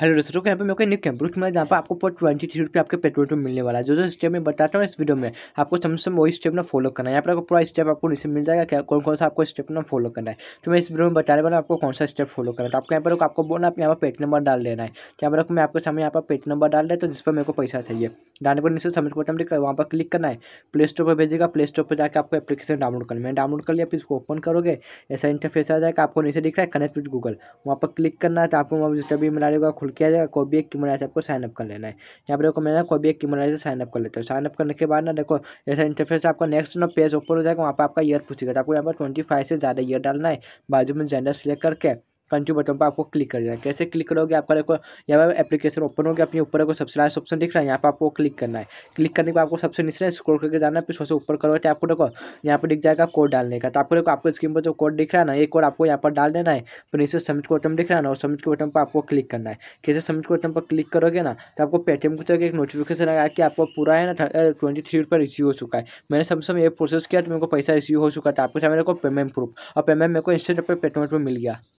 hello दोस्तों तो यहाँ पे मेरे को न्यू कैंप्रूट मिला जहाँ पर आपको पर ट्वेंटी थ्री रुपये आपके पेट्रोल पर मिलने वाला है जो जो स्टेप मैं बताता हूँ इस वीडियो में आपको सम से वही स्टेप ना फॉलो करना है यहाँ पर आपको पूरा स्टेप आपको इसे मिल जाएगा क्या कौन कौन सा आपको स्टेप ना फॉलो करना है तो मैं इस वीडियो में बताने वाला आपको कौन सा स्टेप फॉलो करना है तो आपको यहाँ पर आपको बोलना आप यहाँ पर पेट नंबर डाल देना है तो यहाँ पर मैं आपके सामने यहाँ पर पेट नंबर डाल रहा है तो जिस पर मेरे को पैसा चाहिए डालने पर नीचे समझ बटन है वहाँ पर क्लिक करना है प्ले स्टोर पर भेजेगा प्ले स्टोर पर जाकर आपको एप्लीकेशन डाउनलोड करना है डाउनलोड कर लिया फिर इसको ओपन करोगे ऐसा इंटरफेस आ जाएगा आपको नीचे दिख रहा है कनेक्ट विद गूगल वहाँ पर क्लिक करना है तो आपको वहाँ पर भी मिला रहेगा खुल के आ जाएगा कोई भी एक मोबाइल से आपको साइनअप कर लेना है यहाँ पर देखो मैं कोई भी एक मोबाइल से साइनअप कर लेते हो साइनअप करने के बाद ना देखो ऐसा इंटरफेस आपका नेक्स्ट ना पेज ओपन हो जाएगा वहाँ पर आपका ईयर पूछेगा तो आपको यहाँ पर ट्वेंटी फाइव से ज़्यादा ईयर डालना है बाजू में जेंडर सेलेक्ट करके कंट्री बटन पर आपको क्लिक कर देना है कैसे क्लिक करोगे आपका देखो यहाँ पर एप्लीकेशन ओपन होगी अपने ऊपर को सब्सक्राइब ऑप्शन दिख रहा है यहाँ पर आपको क्लिक करना है क्लिक करने के बाद आपको सबसे नीचे स्क्रोल करके जाना है फिर सबसे ऊपर करोगे तो आपको देखो यहाँ पर दिख जाएगा कोड डालने का तो आपको देखो आपको स्क्रीन पर जो कोड दिख रहा है ना ये कोड आपको यहाँ पर डाल देना है फिर नीचे सबमिट को बटन दिख रहा है ना और सबमिट के बटन पर आपको क्लिक करना है कैसे सबमिट के बटन पर क्लिक करोगे ना तो आपको पेटीएम को एक नोटिफिकेशन आया कि आपको पूरा है ना ट्वेंटी थ्री रुपये रिसीव हो चुका है मैंने सबसे ये प्रोसेस किया तो मेरे को पैसा रिसीव हो चुका था चाहे मेरे को पेमेंट प्रूफ और पेमेंट मेरे को इंस्टेंट पर पेटीएम पर मिल गया